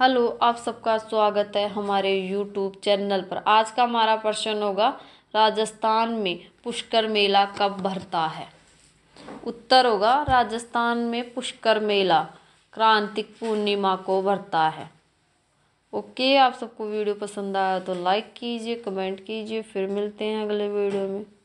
hello आप सबका स्वागत है हमारे यूट्यूब चैनल पर आज का हमारा प्रश्न होगा राजस्थान में पुष्कर मेला कब भरता है उत्तर होगा राजस्थान में पुष्कर मेला क्रांतिक पूर्णिमा को भरता है ओके आप सबको वीडियो पसंद आया तो लाइक कीजिए कमेंट कीजिए फिर मिलते हैं अगले वीडियो में